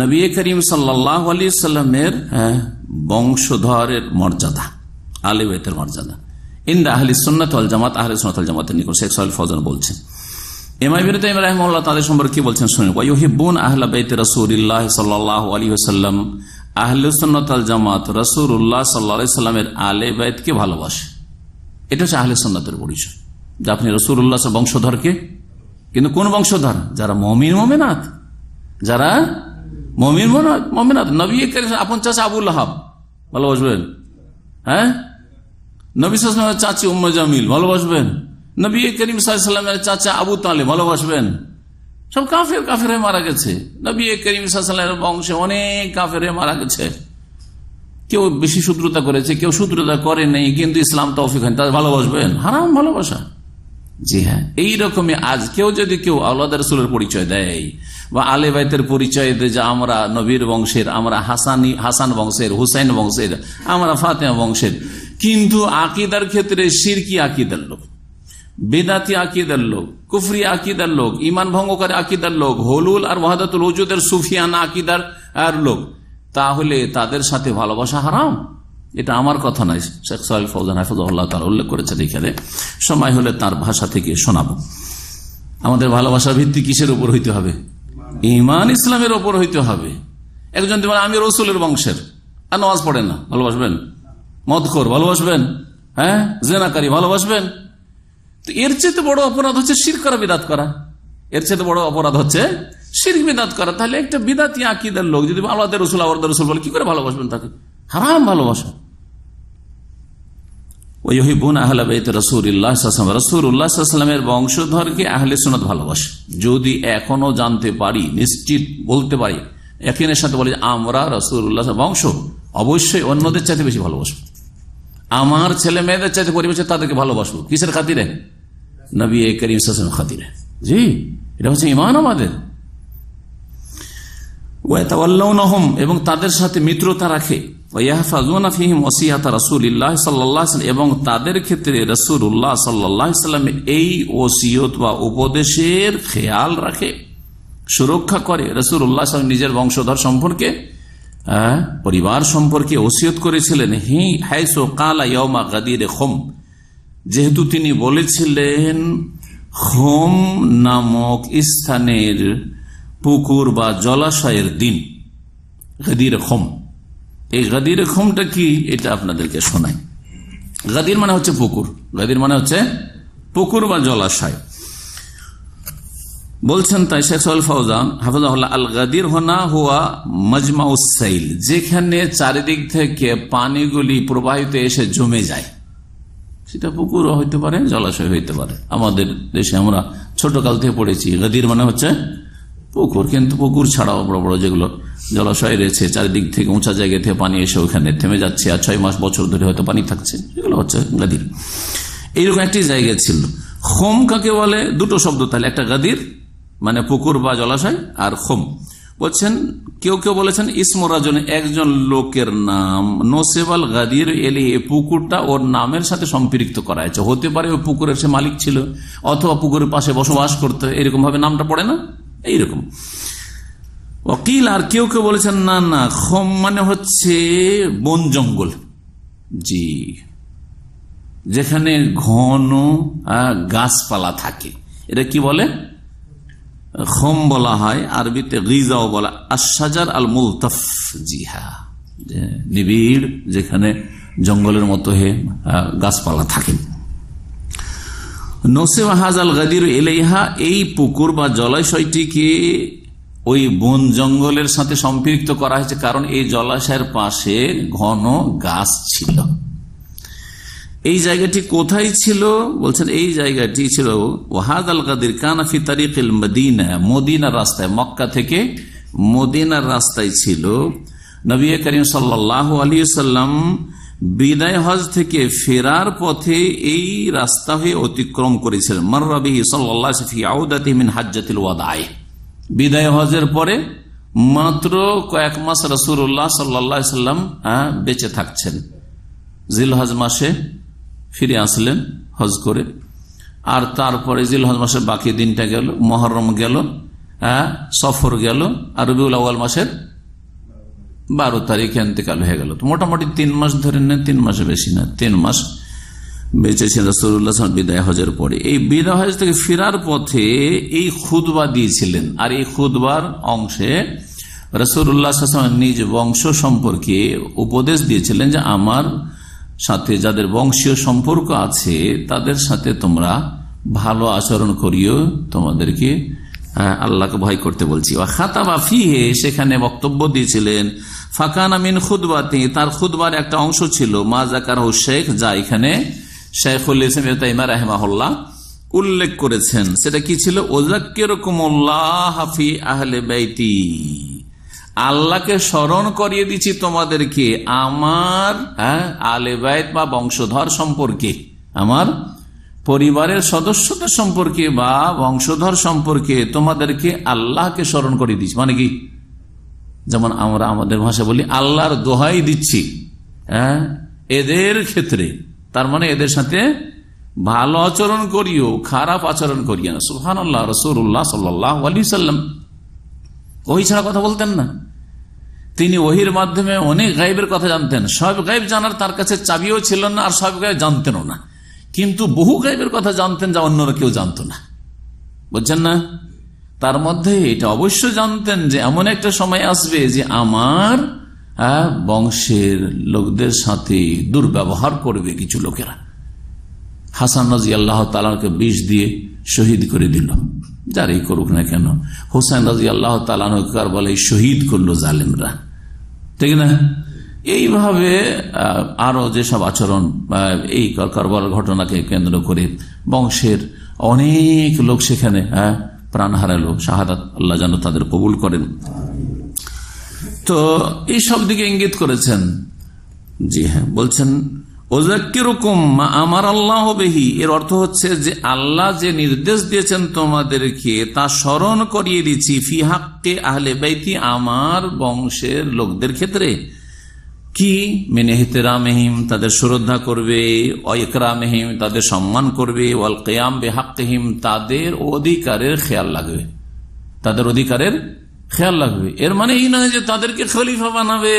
নবী করিম সাল্লাহ আলী সাল্লামের হ্যাঁ, বংশধরের মর্যাদা আলী বেতের মর্যাদা ইন্দা আহলি সন্ন্যতল জামাত আহলে সন্ন্যতল জামাতের নিকট শেখ সাহেব ফজল বলছেন এমাইবিন তাইম কি বলছেন রসুল্লাহ জামাত ভালোবাসে এটা হচ্ছে আপনি রসুল্লাহ বংশধরকে কিন্তু কোন বংশধর যারা মমিন মমিনাথ যারা মমিন মমিনাত হ্যাঁ? নবী করিম আপন চাচা হ্যাঁ নবী চাচি ভালোবাসবেন নবী করিম চাচা আবু তালে ভালোবাসবেন সব কাফের কাফের মারা গেছে নবী করিম বংশে অনেক কাফের মারা গেছে কেউ বেশি শত্রুতা করেছে কেউ শত্রুতা করে নেই কিন্তু ইসলাম তৌফিক তাদের ভালোবাসবেন হারাম ভালোবাসা জি হ্যাঁ এইরকমই কেউ যদি কেউ আল্লাহ রসুলের পরিচয় দেয় বা আলে বাইতের পরিচয় দেয় যে আমরা নবীর বংশের আমরা হাসানি হাসান বংশের হুসাইন বংশের আমরা ফাতেমা বংশের কিন্তু আকিদার ক্ষেত্রে সিরকি আকিদার লোক বেদাতি আকিদার লোক কুফরি আকিদার লোক ইমান ভঙ্গকারী আকিদার লোক হলুল আর মহাদাতুল ওজুদের সুফিয়ানা আকিদার আর লোক তাহলে তাদের সাথে ভালোবাসা হারাম এটা আমার কথা নয় শেখ সাহেব ফৌজান হাফজ্লাহ তার উল্লেখ করেছেন এখানে সময় হলে তার ভাষা থেকে শোনাব আমাদের ভালোবাসার ভিত্তি কিসের উপর হইতে হবে ইমান ইসলামের ওপর হইতে হবে একজন তোমার আমি রসুলের বংশের আর নামাজ পড়েন না ভালোবাসবেন মদখোর ভালোবাসবেন হ্যাঁ জেনাকারী ভালোবাসবেন তো এর চেয়ে বড় অপরাধ হচ্ছে শির করা বিদাত করা এর চেয়ে বড় অপরাধ হচ্ছে শির বিদাত করা তাহলে একটা বিদাতি আঁকিদের লোক যদি আল্লাহ রসুল আল্লাহ রসুল বলে কি করে ভালোবাসবেন তাকে হারাম ভালোবাসা ওইহিবুন আহলা বেত রসুল্লাহ রসুল্লাহ সাল্লামের বংশধরকে আহলে সুনত ভালোবাসে যদি এখনো জানতে পারি নিশ্চিত বলতে পারি একেনের সাথে বলি আমরা রসুল্লাহ বংশ অবশ্যই অন্যদের চাইতে বেশি ভালোবাসবো আমার ছেলে মেয়েদের চাইতে পরিবেশে তাদেরকে ভালোবাসবো কিসের খাতিরে নবী করিম সাসেন খাতিরে জি এটা হচ্ছে ইমান আমাদের এবং তাদের সাথে মিত্রতা রাখে এবং তাদের ক্ষেত্রে উল্লাহ সাল্লাম এই ওসিয়ত বা উপদেশের খেয়াল রাখে সুরক্ষা করে উল্লাহ নিজের বংশধর সম্পর্কে পরিবার সম্পর্কে ওসিয়ত করেছিলেন হি হাইসো কালা গাদির হোম যেহেতু তিনি বলেছিলেন হোম নামক স্থানের পুকুর বা জলাশয়ের দিন গদির হোম এই গাদির খুমটা কি এটা আপনাদেরকে শোনাই গাদির মানে হচ্ছে পুকুর গাদির মানে হচ্ছে পুকুর বা জলাশয় বলছেন তাই শেখ ফৌজান হাফিজ আল গাদির হোনা হুয়া মজমা উসাইল যেখানে চারিদিক থেকে পানিগুলি প্রবাহিত এসে জমে যায় সেটা পুকুরও হইতে পারে জলাশয় হইতে পারে আমাদের দেশে আমরা ছোটকাল থেকে পড়েছি গাদির মানে হচ্ছে পুকুর কিন্তু পুকুর ছাড়াও বড় বড় যেগুলো জলাশয় রয়েছে চারিদিক থেকে উঁচা জায়গা থেকে পানি এসে ওখানে থেমে যাচ্ছে আর ছয় মাস বছর ধরে হয়তো পানি থাকছে এগুলো হচ্ছে গাদির এইরকম একটি জায়গা ছিল হোম কাকে বলে দুটো শব্দ তাহলে একটা গাদির মানে পুকুর বা জলাশয় আর হোম বলছেন কেউ কেউ বলেছেন ইসমরাজন একজন লোকের নাম নোসেবাল গাদির এলে এ পুকুরটা ওর নামের সাথে সম্পৃক্ত করা হয়েছে হতে পারে ওই পুকুরের সে মালিক ছিল অথবা পুকুরের পাশে বসবাস করতে এরকম ভাবে নামটা পড়ে না এইরকম অকিল আর কেউ কেউ বলেছেন না না খম মানে হচ্ছে বন জঙ্গল জি যেখানে ঘন গাছপালা থাকে এটা কি বলে খম বলা হয় আরবিতে গিজাও বলা আশাজার আল মুলতফ জি নিবিড় যেখানে জঙ্গলের মতো হে গাছপালা থাকে নসেমা হাজাল এলেহা এই পুকুর বা জলাশয়টিকে ওই বন জঙ্গলের সাথে সম্পৃক্ত করা হয়েছে কারণ এই জলাশয়ের পাশে ঘন গাছ ছিল এই জায়গাটি কোথায় ছিল বলছেন এই জায়গাটি ছিল ওয়াহাদ আল কাদির কানাফি তারিক মদিনা রাস্তায় মক্কা থেকে মদিনার রাস্তায় ছিল নবী করিম সাল্লাহ আলী বিদায় হজ থেকে ফেরার পথে এই রাস্তা হয়ে অতিক্রম করেছিলেন মর্রাবি সাল্লাহিন হাজ্জাতিল বিদায় হজের পরে মাত্র কয়েক মাস রসুর সাল্লাম হ্যাঁ, বেঁচে থাকছেন জিল হজ মাসে ফিরে আসলেন হজ করে আর তারপরে হজ মাসের বাকি দিনটা গেল মহরম গেল হ্যাঁ, সফর গেল আর রবিউল আওয়াল মাসের বারো তারিখে কাল হয়ে গেল মোটামুটি তিন মাস ধরে নেন তিন মাস বেশি না তিন মাস বেঁচেছেন রাসুল্লাহ বিদায় হজের পরে এই বিদায় হজ থেকে ফেরার পথে এই খুদবা দিয়েছিলেন আর এই খুদবার অংশে রসুল্লাহ নিজ বংশ সম্পর্কে উপদেশ দিয়েছিলেন যে আমার সাথে যাদের বংশীয় সম্পর্ক আছে তাদের সাথে তোমরা ভালো আচরণ করিও তোমাদেরকে আল্লাহকে ভয় করতে বলছি সেখানে বক্তব্য দিয়েছিলেন ফাকান আমিন খুদবাতে তার খুদবার একটা অংশ ছিল মা জাকার শেখ যা এখানে শেখুল ইসলাম তাইমা উল্লেখ করেছেন সেটা কি ছিল হাফি আহলে আল্লাহকে স্মরণ করিয়ে দিচ্ছি তোমাদেরকে আমার হ্যাঁ, আলে বা বংশধর সম্পর্কে আমার পরিবারের সদস্যদের সম্পর্কে বা বংশধর সম্পর্কে তোমাদেরকে আল্লাহকে স্মরণ করে দিচ্ছি মানে কি যেমন আমরা আমাদের ভাষা বলি আল্লাহর দোহাই দিচ্ছি হ্যাঁ এদের ক্ষেত্রে তার মানে এদের সাথে ভালো আচরণ করিও খারাপ আচরণ করিও না সুহান আল্লাহ রসুল্লাহ সাল্লাহ সাল্লাম ওই ছাড়া কথা বলতেন না তিনি ওহির মাধ্যমে অনেক গাইবের কথা জানতেন সব গাইব জানার তার কাছে চাবিও ছিল না আর সব গাইব জানতেনও না কিন্তু বহু গাইবের কথা জানতেন যা অন্যরা কেউ জানত না বুঝছেন না তার মধ্যে এটা অবশ্য জানতেন যে এমন একটা সময় আসবে যে আমার বংশের লোকদের সাথে দুর্ব্যবহার করবে কিছু লোকেরা হাসান রাজি আল্লাহ তালাকে বিষ দিয়ে শহীদ করে দিল যারই করুক না কেন হোসেন রাজি আল্লাহ তালানকার বলে শহীদ করলো জালেমরা ঠিক না এইভাবে আরো যেসব আচরণ এই কারবার ঘটনাকে কেন্দ্র করে বংশের অনেক লোক সেখানে হ্যাঁ প্রাণ হারালো শাহাদাত আল্লাহ যেন তাদের কবুল করেন তো এই সব দিকে ইঙ্গিত করেছেন জি হ্যাঁ বলছেন আমার আল্লাহ বেহি এর অর্থ হচ্ছে যে আল্লাহ যে নির্দেশ দিয়েছেন তোমাদেরকে তা স্মরণ করিয়ে দিচ্ছি ফি আহলে আমার বংশের লোকদের ক্ষেত্রে কি মেনে হিতেরা মেহিম তাদের শ্রদ্ধা করবে অকরা মেহিম তাদের সম্মান করবে ওয়াল কেয়াম বেহাক্তিম তাদের অধিকারের খেয়াল লাগবে তাদের অধিকারের খেয়াল লাগবে এর মানে এই নয় যে তাদেরকে খলিফা বানাবে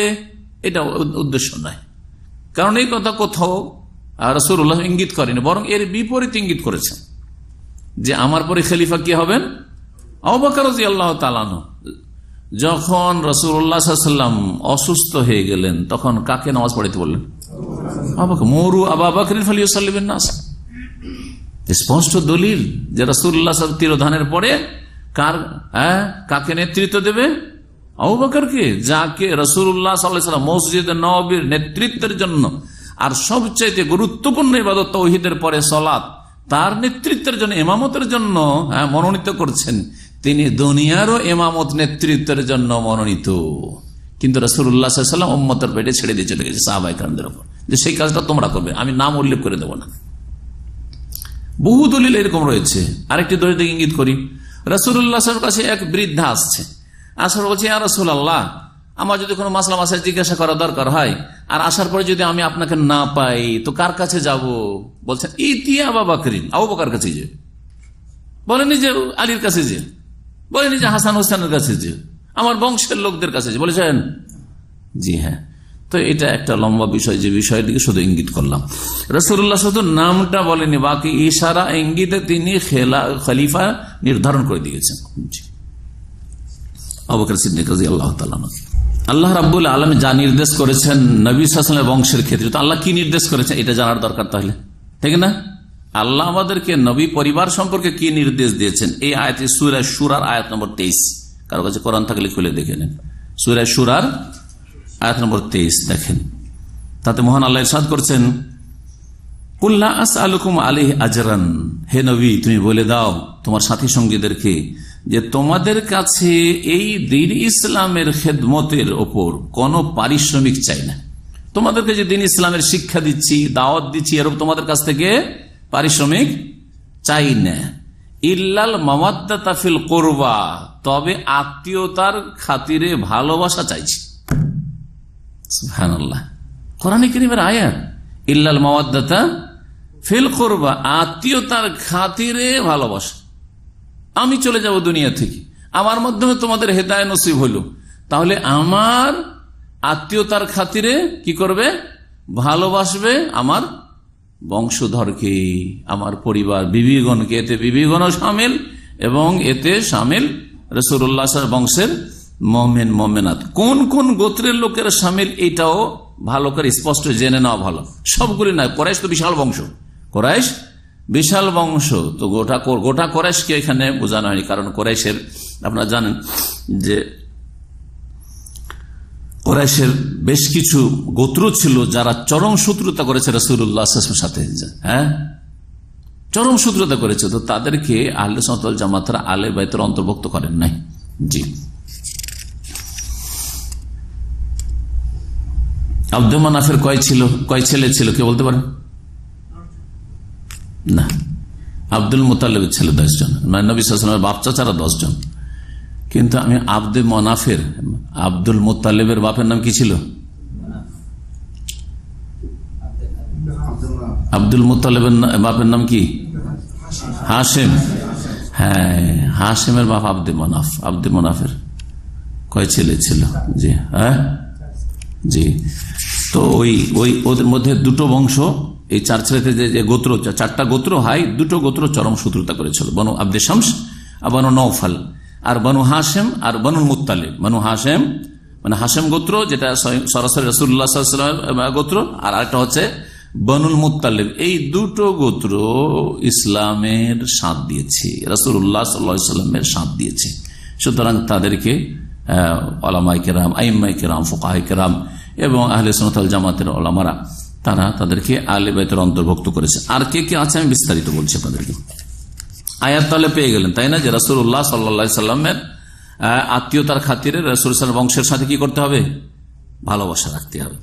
এটা উদ্দেশ্য নয় কারণ এই কথা কোথাও রসুল্লাহ ইঙ্গিত করেনি বরং এর বিপরীত ইঙ্গিত করেছেন যে আমার পরে খলিফা কি হবেন অবাকার আল্লাহ তালানো যখন রসুল্লাহাম অসুস্থ হয়ে গেলেন তখন কাকে নামাজ পড়াইতে বললেন মরু আবা বাকরিন ফালিউ সাল্লিবেন স্পষ্ট দলিল যে রসুল্লাহ সাল তিরোধানের পরে কার হ্যাঁ কাকে নেতৃত্ব দেবে আবু বকরকে যাকে রসুল্লাহ সাল্লাহ মসজিদ নবীর নেতৃত্বের জন্য আর সবচাইতে গুরুত্বপূর্ণ ইবাদত তৌহিদের পরে সলাৎ তার নেতৃত্বের জন্য এমামতের জন্য হ্যাঁ, মনোনীত করছেন তিনি দুনিয়ারও এমামত নেতৃত্বের জন্য মনোনীত কিন্তু রসুল্লাহাম ওম্মতের পেটে ছেড়ে দিয়ে চলে গেছে সাহাবাই কারণদের ওপর যে সেই কাজটা তোমরা করবে আমি নাম উল্লেখ করে দেবো না বহু দলিল এরকম রয়েছে আরেকটি দলিল ইঙ্গিত করি রসুল্লাহর কাছে এক বৃদ্ধা আসছে আসার বলছে রসুল আল্লাহ আমার যদি কোনো মাসলা মাসায় জিজ্ঞাসা করা দরকার হয় আর আসার পরে যদি আমি আপনাকে না পাই তো কার কাছে যাব বলছেন ইতিয়া বাবা করিন আবু বাকার কাছে যে বলেনি যে আলীর কাছে যে বলেনি যে হাসান হোসেনের কাছে যে আমার বংশের লোকদের কাছে যে বলেছেন জি হ্যাঁ তো এটা একটা লম্বা বিষয় যে বিষয়টিকে শুধু ইঙ্গিত করলাম রসুল্লাহ শুধু নামটা বলেনি বাকি ইশারা ইঙ্গিতে তিনি খলিফা নির্ধারণ করে দিয়েছেন আল্লাহ আল্লাহ রাবুল আলম যা নির্দেশ করেছেন নবী শাসনের বংশের ক্ষেত্রে তো আল্লাহ কি নির্দেশ করেছেন এটা জানার দরকার তাহলে তাই না আল্লাহ আমাদেরকে নবী পরিবার সম্পর্কে কি নির্দেশ দিয়েছেন এই আয়াতটি সুরা সুরার আয়াত নম্বর তেইশ কারো কাছে কোরআন থাকলে খুলে দেখে নেন সুরা সুরার আয়াত নম্বর তেইশ দেখেন তাতে মোহন আল্লাহ সাদ করছেন কুল্লা আস আলুকুম আলিহ আজরান হে নবী তুমি বলে দাও তোমার সাথী সঙ্গীদেরকে যে তোমাদের কাছে এই দিন ইসলামের খেদমতের ওপর কোন পারিশ্রমিক চাই না তোমাদেরকে যে দিন ইসলামের শিক্ষা দিচ্ছি দাওয়াত দিচ্ছি এরকম তোমাদের কাছ থেকে পারিশ্রমিক চাই না ইল্লাল মামাত্তা তাফিল করবা তবে আত্মীয়তার খাতিরে ভালোবাসা চাইছি সুহানাল্লাহ কোরআনে আয়াত ইল্লাল মামাদ্দাতা ফিল করবা আত্মীয়তার খাতিরে ভালোবাসা আমি চলে যাব দুনিয়া থেকে আমার মাধ্যমে তোমাদের হেদায় নসিব হলো তাহলে আমার আত্মীয়তার খাতিরে কি করবে ভালোবাসবে আমার বংশধরকে আমার পরিবার বিবিগণকে এতে বিবিগণও সামিল এবং এতে সামিল রসুল্লাহ বংশের মমেন মমেনাথ কোন কোন গোত্রের লোকের সামিল এটাও ভালো করে স্পষ্ট জেনে নেওয়া ভালো সবগুলি নয় কোরাইশ তো বিশাল বংশ কোরাইশ বিশাল বংশ তো গোটা গোটা কোরাইশকে এখানে বোঝানো হয়নি কারণ কোরাইশের আপনারা জানেন যে কোরাইশের বেশ কিছু গোত্র ছিল যারা চরম শত্রুতা করেছে রাসুল্লাহামের সাথে হ্যাঁ? হ্যাঁ চরম শত্রুতা করেছে তো তাদেরকে আহলে সন্তল জামাতারা আলে বাইতের অন্তর্ভুক্ত করেন নাই জি আব্দুল মানাফের কয় ছিল কয় ছেলে ছিল কে বলতে পারেন না আব্দুল মোতালেবের ছেলে দশজন নয় নবী বাচ্চা ছাড়া দশজন কিন্তু আমি আব্দে মনাফের আব্দুল মোতালেবের বাপের নাম কি ছিল আব্দুল মোতালেবের বাপের নাম কি হাসেম হ্যাঁ হাসেমের বাপ আব্দে মনাফ আব্দে মনাফের কয় ছেলে ছিল জি হ্যাঁ জি তো ওই ওই ওদের মধ্যে দুটো বংশ এই চার ছেলেতে যে গোত্র চারটা গোত্র হয় দুটো গোত্র চরম শত্রুতা করেছিল বনু আব্দে শামস আর বনু নৌফাল আর বনু হাসেম আর বনু মুতালিব বনু হাসেম মানে হাসেম গোত্র যেটা সরাসরি রসুল্লাহ গোত্র আর একটা হচ্ছে বনুল মুতালিব এই দুটো গোত্র ইসলামের সাঁত দিয়েছে উল্লাহ সাল্লামের সাঁত দিয়েছে সুতরাং তাদেরকে আলামাই কেরাম আইমাই এবং আহলে সোনাতাল জামাতের ওলামারা তারা তাদেরকে আলে বেতের অন্তর্ভুক্ত করেছে আর কে কে আছে আমি বিস্তারিত বলছি আপনাদেরকে আয়াত তাহলে পেয়ে গেলেন তাই না যে রসুল উল্লাহ সাল্লা সাল্লামের আত্মীয়তার খাতিরে রসুল বংশের সাথে কি করতে হবে ভালোবাসা রাখতে হবে